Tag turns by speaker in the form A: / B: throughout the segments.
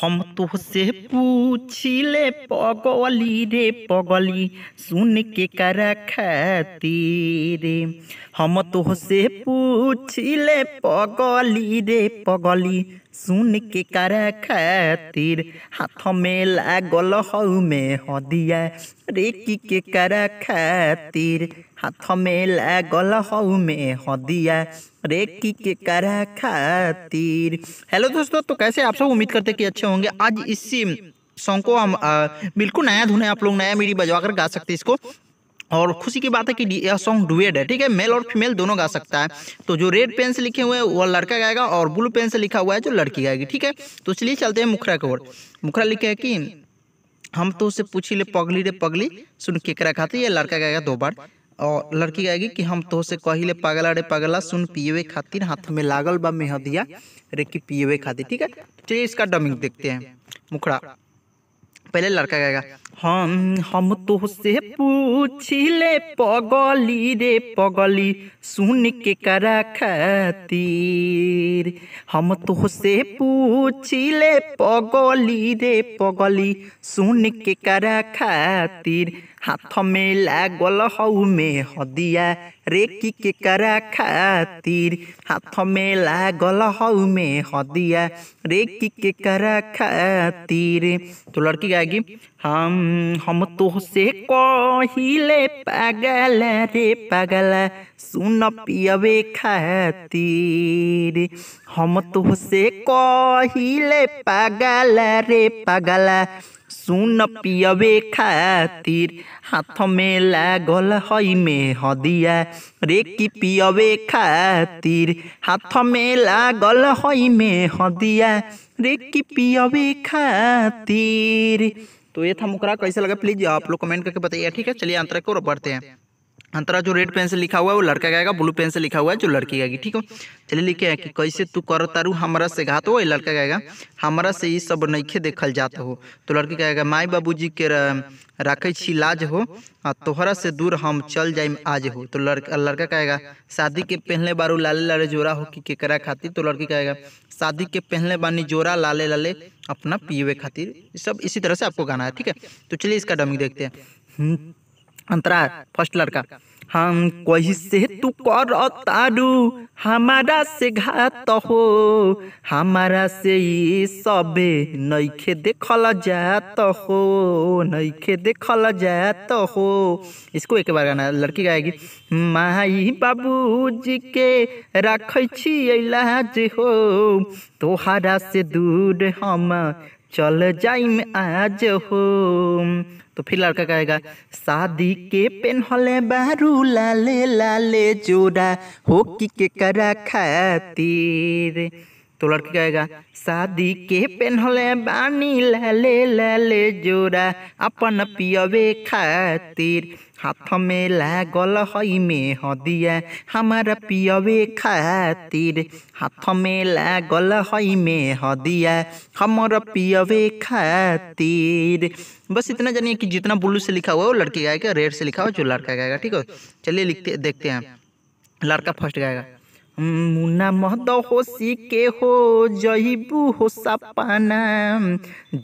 A: हम तो तुहसे पूछिले पगली रे पगली सुन के कर रे हम तो तुहसे पूछिले पगली रे पगली सुन के कर खातिर हाथ में लागल हऊ में हदिया रेकी के कर खातिर हाथ में लागल हऊ में हदिया रेकी के कर खातिर हेलो दोस्तों तो कैसे आप सब उम्मीद करते कि अच्छे होंगे आज इसी सॉन्ग को हम बिल्कुल नया धुन है आप लोग नया मीडी बजवा कर गा सकते हैं इसको और खुशी की बात है कि यह सॉन्ग डुएड है ठीक है मेल और फीमेल दोनों गा सकता है तो जो रेड पेन से लिखे हुए हैं वह लड़का गाएगा और ब्लू पेन से लिखा हुआ है जो लड़की गाएगी ठीक है तो चलिए चलते हैं मुखरा की ओर मुखरा लिखे है कि हम तो उसे पूछी ले पगली रे पगली सुन के करा खाते ये लड़का गाएगा दो बार और लड़की गाएगी कि हम तो से ले पगला रे पगला सुन पिए खातिर हाथ में लागल बा मेहदिया रे कि पिए खातिर ठीक है तो चलिए इसका डमिंग देखते हैं मुखड़ा पहले लड़का गाएगा हम हम तो से तुहसे ले पगली रे पगली सुन के करा खातिर हम तो से तुहसे ले पगली रे पगली सुन के करा खातिर हाथ में लागल हऊ में हदिया रेकी के करा खातिर हाथ में लागल हऊ में हदिया रेकी के करा खातिर तो लड़की गाय जाएगी हम हम तुहसे तो कहिले पागल रे पागल सुन पियबे खातिर हम तुहसे तो कहिले पागल रे पागल सुन पियबे खातिर हाथ में लागल हई में हदिया रे की पियबे खातिर हाथ में लागल हई में हदिया रे की पियबे खातिर तो ये था मुकरा कैसे लगा प्लीज आप लोग कमेंट करके बताइए ठीक है चलिए अंतर को बढ़ते हैं अंतरा जो रेड पेन से लिखा हुआ है वो लड़का आएगा ब्लू पेन से लिखा हुआ है जो लड़की आएगी ठीक हो चलिए लिखे हैं कि कैसे तू कर तारू हमारा से घात हो लड़का गाएगा हमारा से ये सब नहीं देखल जात हो तो लड़की कहेगा माई बाबू जी के रखे छी लाज हो आ तोहरा से दूर हम चल जाए आज हो तो लड़का लड़का कहेगा शादी के पहले बारू लाले लाले जोरा हो कि केकरा खातिर तो लड़की कहेगा शादी के पहले बानी जोरा लाले लाले अपना पिए खातिर सब इसी तरह से आपको गाना है ठीक है तो चलिए इसका डमी देखते हैं अंतरा फर्स्ट लड़का हम कोई से तू कर तारू हमारा से घात हो हमारा से ये सब नईखे देखल जात हो नईखे देखल जात हो इसको एक बार गाना लड़की गाएगी माई बाबू जी के रख लाज हो तोहरा से दूर हम चल में आज हो तो फिर लड़का कहेगा शादी के पेन होले बारू लाले लाले जोड़ा हो कि के करा खातिर तो लड़की कहेगा शादी के पेन्हले बानी लाले लाले जोड़ा अपन पियवे खातिर हाथ में लागल हई में हदिया हमारा पियवे खातिर हाथ में लागल हई में हदिया हमारा पियवे खातिर बस इतना जानिए कि जितना ब्लू से लिखा हुआ है वो लड़की गाएगा रेड से लिखा हुआ जो लड़का गाएगा ठीक है चलिए लिखते देखते हैं लड़का फर्स्ट गाएगा मुना होशी के हो जईबू हो सपना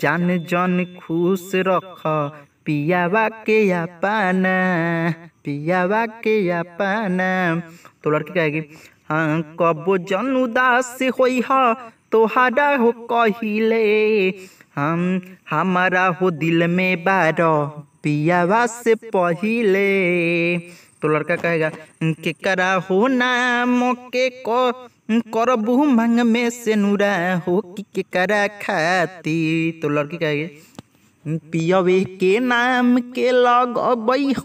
A: जान जन खुश रख पियावा के अपना पियावा के अपना तो लड़की कहेगी हाँ कबो जन उदास हो हा तोहरा हो कहले हम हमारा हो दिल में बार पियाबा से पहिले तो लड़का कहेगा के करा हो नाम के को करबू मंग में से नूरा हो कि करा खाती तो लड़की कहेगी पियवे के नाम के लग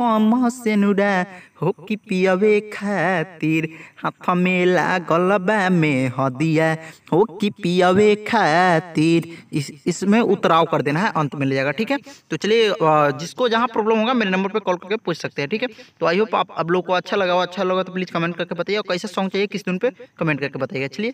A: हम सेनुरा हो कि पियवे खातिर हाथ में लागल बा में हदिया हो कि पियवे खातिर इस इसमें उतराव कर देना है अंत में ले जाएगा ठीक है तो चलिए जिसको जहाँ प्रॉब्लम होगा मेरे नंबर पे कॉल करके पूछ सकते हैं ठीक है तो आई होप आप अब लोग को अच्छा लगा हो अच्छा लगा तो प्लीज़ कमेंट करके बताइए और कैसा सॉन्ग चाहिए किस दिन पे कमेंट करके बताइएगा चलिए